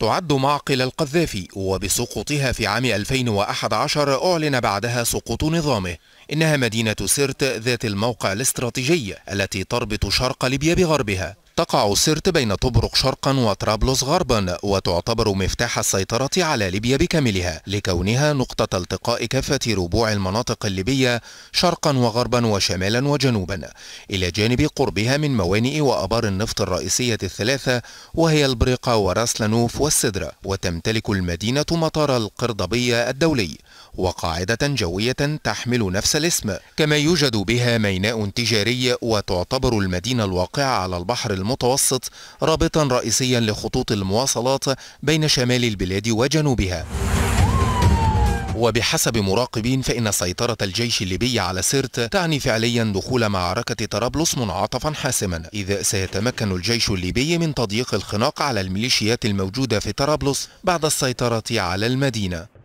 تعد معقل القذافي وبسقوطها في عام 2011 أعلن بعدها سقوط نظامه إنها مدينة سرت ذات الموقع الاستراتيجي التي تربط شرق ليبيا بغربها تقع سرت بين طبرق شرقا وطرابلس غربا وتعتبر مفتاح السيطرة على ليبيا بكاملها لكونها نقطة التقاء كافة ربوع المناطق الليبية شرقا وغربا وشمالا وجنوبا إلى جانب قربها من موانئ وأبار النفط الرئيسية الثلاثة وهي البريقة وراسلانوف والسدرة وتمتلك المدينة مطار القرضبية الدولي وقاعدة جوية تحمل نفس الاسم كما يوجد بها ميناء تجاري وتعتبر المدينة الواقعة على البحر المتوسط المتوسط رابطا رئيسيا لخطوط المواصلات بين شمال البلاد وجنوبها وبحسب مراقبين فإن سيطرة الجيش الليبي على سرت تعني فعليا دخول معركة طرابلس منعطفا حاسما إذا سيتمكن الجيش الليبي من تضييق الخناق على الميليشيات الموجودة في طرابلس بعد السيطرة على المدينة